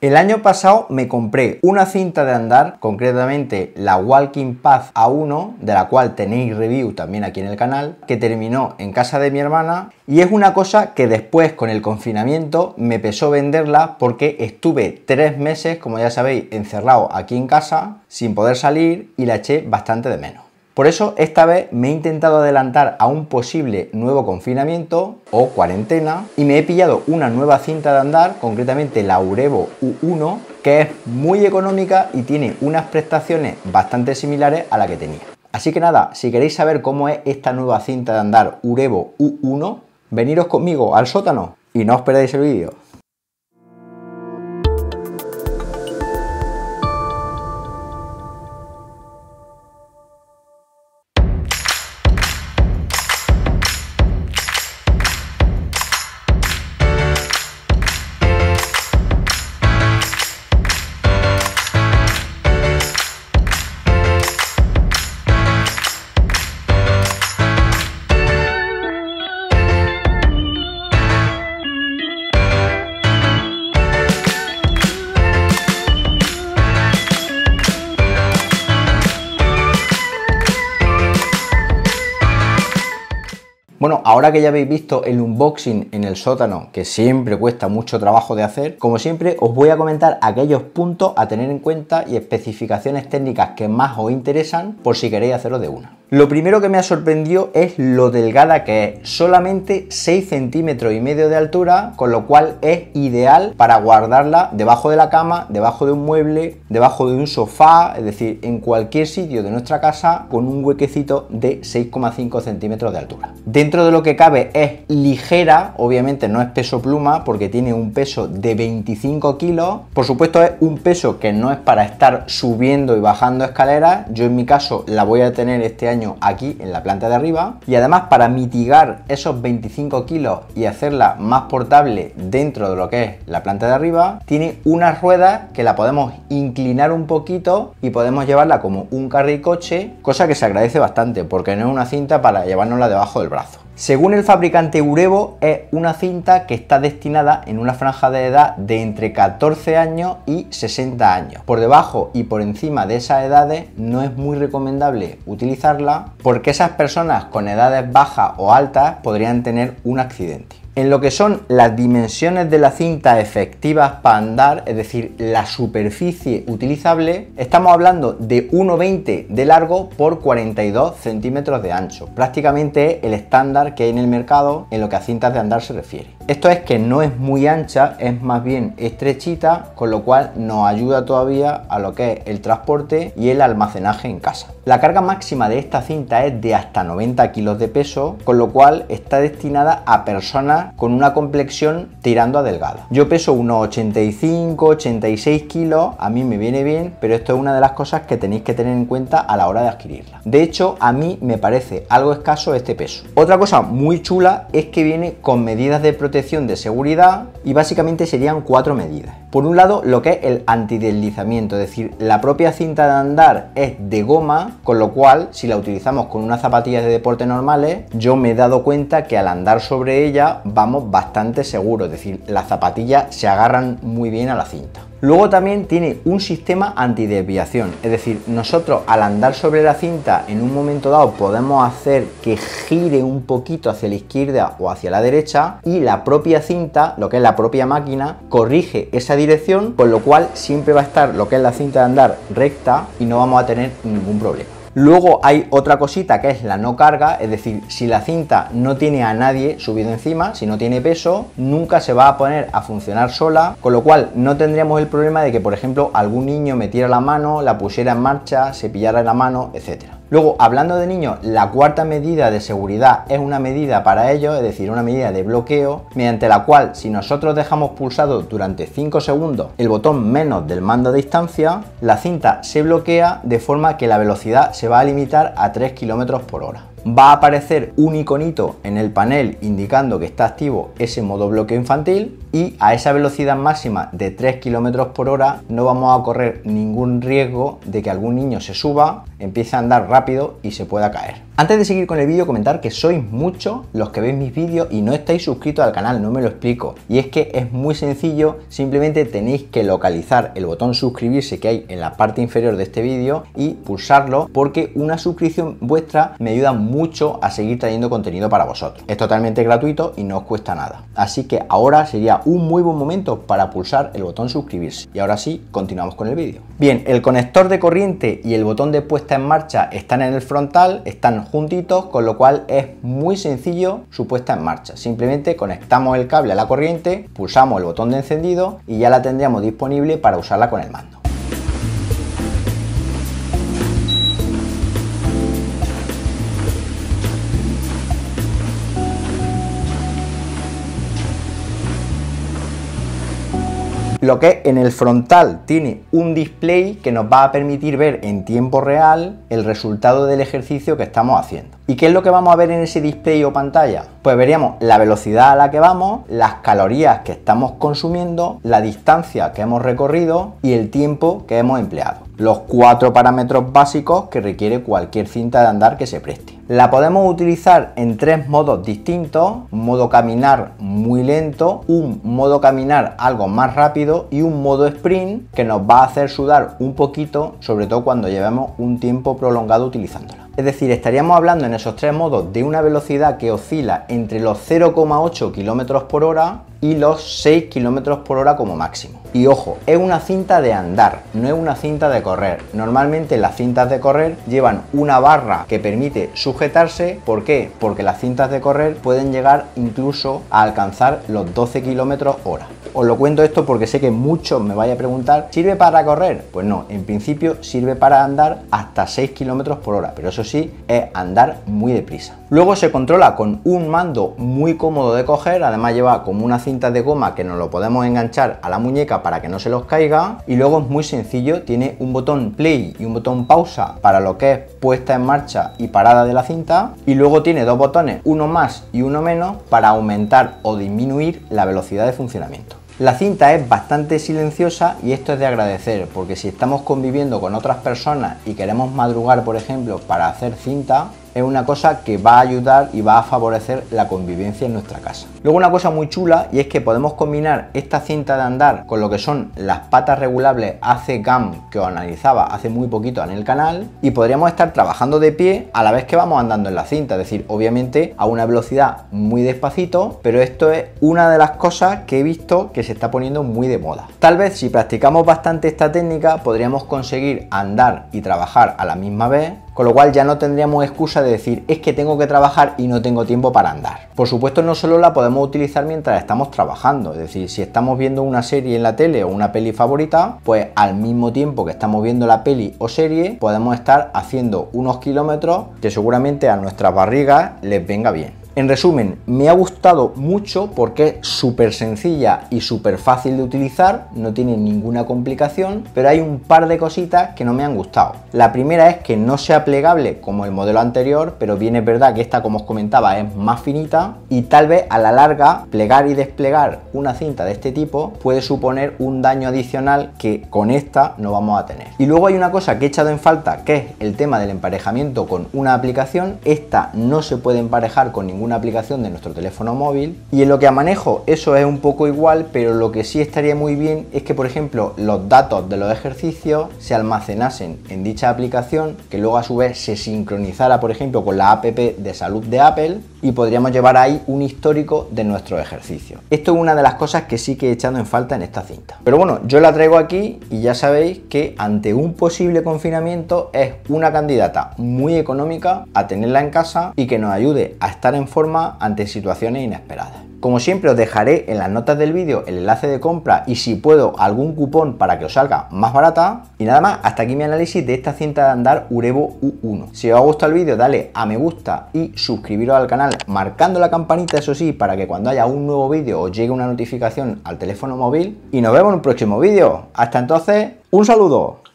El año pasado me compré una cinta de andar, concretamente la Walking Path A1, de la cual tenéis review también aquí en el canal, que terminó en casa de mi hermana y es una cosa que después con el confinamiento me pesó venderla porque estuve tres meses, como ya sabéis, encerrado aquí en casa sin poder salir y la eché bastante de menos. Por eso esta vez me he intentado adelantar a un posible nuevo confinamiento o cuarentena y me he pillado una nueva cinta de andar, concretamente la Urevo U1, que es muy económica y tiene unas prestaciones bastante similares a la que tenía. Así que nada, si queréis saber cómo es esta nueva cinta de andar Urevo U1, veniros conmigo al sótano y no os perdáis el vídeo. Bueno, ahora que ya habéis visto el unboxing en el sótano, que siempre cuesta mucho trabajo de hacer, como siempre os voy a comentar aquellos puntos a tener en cuenta y especificaciones técnicas que más os interesan por si queréis hacerlo de una. Lo primero que me ha sorprendido es lo delgada que es, solamente 6 centímetros y medio de altura, con lo cual es ideal para guardarla debajo de la cama, debajo de un mueble, debajo de un sofá, es decir, en cualquier sitio de nuestra casa con un huequecito de 6,5 centímetros de altura. Dentro de lo que cabe es ligera, obviamente no es peso pluma porque tiene un peso de 25 kilos, por supuesto es un peso que no es para estar subiendo y bajando escaleras, yo en mi caso la voy a tener este año aquí en la planta de arriba y además para mitigar esos 25 kilos y hacerla más portable dentro de lo que es la planta de arriba tiene una rueda que la podemos inclinar un poquito y podemos llevarla como un carricoche cosa que se agradece bastante porque no es una cinta para llevárnosla debajo del brazo según el fabricante Urevo es una cinta que está destinada en una franja de edad de entre 14 años y 60 años. Por debajo y por encima de esas edades no es muy recomendable utilizarla porque esas personas con edades bajas o altas podrían tener un accidente. En lo que son las dimensiones de la cinta efectivas para andar, es decir, la superficie utilizable, estamos hablando de 1,20 de largo por 42 centímetros de ancho. Prácticamente el estándar que hay en el mercado en lo que a cintas de andar se refiere. Esto es que no es muy ancha, es más bien estrechita, con lo cual nos ayuda todavía a lo que es el transporte y el almacenaje en casa. La carga máxima de esta cinta es de hasta 90 kilos de peso, con lo cual está destinada a personas con una complexión tirando a delgada. Yo peso unos 85, 86 kilos, a mí me viene bien, pero esto es una de las cosas que tenéis que tener en cuenta a la hora de adquirirla. De hecho, a mí me parece algo escaso este peso. Otra cosa muy chula es que viene con medidas de protección de seguridad y básicamente serían cuatro medidas. Por un lado, lo que es el antideslizamiento, es decir, la propia cinta de andar es de goma, con lo cual, si la utilizamos con unas zapatillas de deporte normales, yo me he dado cuenta que al andar sobre ella vamos bastante seguros, es decir, las zapatillas se agarran muy bien a la cinta. Luego también tiene un sistema antidesviación, es decir, nosotros al andar sobre la cinta en un momento dado podemos hacer que gire un poquito hacia la izquierda o hacia la derecha y la propia cinta, lo que es la propia máquina, corrige esa dirección, con lo cual siempre va a estar lo que es la cinta de andar recta y no vamos a tener ningún problema. Luego hay otra cosita que es la no carga, es decir, si la cinta no tiene a nadie subido encima, si no tiene peso, nunca se va a poner a funcionar sola, con lo cual no tendríamos el problema de que, por ejemplo, algún niño metiera la mano, la pusiera en marcha, se pillara la mano, etcétera. Luego, hablando de niños, la cuarta medida de seguridad es una medida para ellos, es decir, una medida de bloqueo, mediante la cual si nosotros dejamos pulsado durante 5 segundos el botón menos del mando de distancia, la cinta se bloquea de forma que la velocidad se va a limitar a 3 km por hora va a aparecer un iconito en el panel indicando que está activo ese modo bloqueo infantil y a esa velocidad máxima de 3 km por hora no vamos a correr ningún riesgo de que algún niño se suba, empiece a andar rápido y se pueda caer. Antes de seguir con el vídeo, comentar que sois muchos los que veis mis vídeos y no estáis suscritos al canal, no me lo explico. Y es que es muy sencillo, simplemente tenéis que localizar el botón suscribirse que hay en la parte inferior de este vídeo y pulsarlo porque una suscripción vuestra me ayuda mucho a seguir trayendo contenido para vosotros. Es totalmente gratuito y no os cuesta nada. Así que ahora sería un muy buen momento para pulsar el botón suscribirse. Y ahora sí, continuamos con el vídeo. Bien, el conector de corriente y el botón de puesta en marcha están en el frontal, están juntitos, con lo cual es muy sencillo su puesta en marcha. Simplemente conectamos el cable a la corriente, pulsamos el botón de encendido y ya la tendríamos disponible para usarla con el mando. Lo que en el frontal tiene un display que nos va a permitir ver en tiempo real el resultado del ejercicio que estamos haciendo. ¿Y qué es lo que vamos a ver en ese display o pantalla? Pues veríamos la velocidad a la que vamos, las calorías que estamos consumiendo, la distancia que hemos recorrido y el tiempo que hemos empleado los cuatro parámetros básicos que requiere cualquier cinta de andar que se preste. La podemos utilizar en tres modos distintos, modo caminar muy lento, un modo caminar algo más rápido y un modo sprint que nos va a hacer sudar un poquito, sobre todo cuando llevemos un tiempo prolongado utilizándola. Es decir, estaríamos hablando en esos tres modos de una velocidad que oscila entre los 0,8 km por hora y los 6 km por hora como máximo. Y ojo, es una cinta de andar, no es una cinta de correr. Normalmente las cintas de correr llevan una barra que permite sujetarse. ¿Por qué? Porque las cintas de correr pueden llegar incluso a alcanzar los 12 kilómetros hora. Os lo cuento esto porque sé que muchos me vayan a preguntar, ¿sirve para correr? Pues no, en principio sirve para andar hasta 6 kilómetros por hora, pero eso sí, es andar muy deprisa. Luego se controla con un mando muy cómodo de coger, además lleva como una cinta de goma que nos lo podemos enganchar a la muñeca para que no se los caiga. Y luego es muy sencillo, tiene un botón play y un botón pausa para lo que es puesta en marcha y parada de la cinta. Y luego tiene dos botones, uno más y uno menos, para aumentar o disminuir la velocidad de funcionamiento. La cinta es bastante silenciosa y esto es de agradecer porque si estamos conviviendo con otras personas y queremos madrugar por ejemplo para hacer cinta, es una cosa que va a ayudar y va a favorecer la convivencia en nuestra casa. Luego una cosa muy chula y es que podemos combinar esta cinta de andar con lo que son las patas regulables AC GAM que os analizaba hace muy poquito en el canal y podríamos estar trabajando de pie a la vez que vamos andando en la cinta, es decir, obviamente a una velocidad muy despacito, pero esto es una de las cosas que he visto que se está poniendo muy de moda. Tal vez si practicamos bastante esta técnica podríamos conseguir andar y trabajar a la misma vez con lo cual ya no tendríamos excusa de decir es que tengo que trabajar y no tengo tiempo para andar. Por supuesto no solo la podemos utilizar mientras estamos trabajando, es decir, si estamos viendo una serie en la tele o una peli favorita, pues al mismo tiempo que estamos viendo la peli o serie, podemos estar haciendo unos kilómetros que seguramente a nuestras barrigas les venga bien. En resumen, me ha gustado mucho porque es súper sencilla y súper fácil de utilizar, no tiene ninguna complicación, pero hay un par de cositas que no me han gustado. La primera es que no sea plegable como el modelo anterior, pero bien es verdad que esta, como os comentaba, es más finita y tal vez a la larga plegar y desplegar una cinta de este tipo puede suponer un daño adicional que con esta no vamos a tener. Y luego hay una cosa que he echado en falta, que es el tema del emparejamiento con una aplicación. Esta no se puede emparejar con ninguna una aplicación de nuestro teléfono móvil. Y en lo que a manejo eso es un poco igual, pero lo que sí estaría muy bien es que, por ejemplo, los datos de los ejercicios se almacenasen en dicha aplicación, que luego a su vez se sincronizara, por ejemplo, con la app de salud de Apple y podríamos llevar ahí un histórico de nuestro ejercicio Esto es una de las cosas que sí que he echado en falta en esta cinta. Pero bueno, yo la traigo aquí y ya sabéis que ante un posible confinamiento es una candidata muy económica a tenerla en casa y que nos ayude a estar en forma ante situaciones inesperadas. Como siempre os dejaré en las notas del vídeo el enlace de compra y si puedo algún cupón para que os salga más barata. Y nada más, hasta aquí mi análisis de esta cinta de andar Urevo U1. Si os ha gustado el vídeo dale a me gusta y suscribiros al canal marcando la campanita eso sí para que cuando haya un nuevo vídeo os llegue una notificación al teléfono móvil. Y nos vemos en un próximo vídeo. Hasta entonces, un saludo.